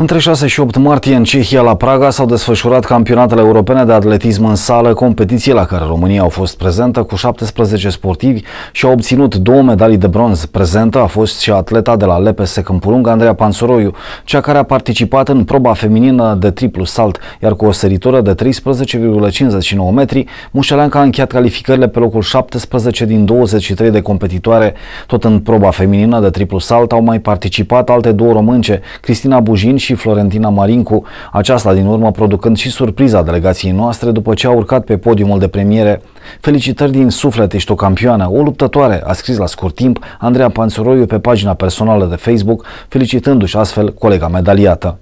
Între 6 și 8 martie în Cehia, la Praga, s-au desfășurat campionatele europene de atletism în sală, competiție la care România au fost prezentă cu 17 sportivi și au obținut două medalii de bronz. Prezentă a fost și atleta de la LPS Câmpulung, Andreea Pansoroiu, cea care a participat în proba feminină de triplu salt, iar cu o săritură de 13,59 metri, Mușeleanca a încheiat calificările pe locul 17 din 23 de competitoare. Tot în proba feminină de triplu salt au mai participat alte două românce, Cristina Bujin și și Florentina Marincu, aceasta din urmă producând și surpriza delegației noastre după ce a urcat pe podiumul de premiere. Felicitări din suflet, ești o campioană, o luptătoare, a scris la scurt timp Andreea Panțuroiu pe pagina personală de Facebook, felicitându-și astfel colega medaliată.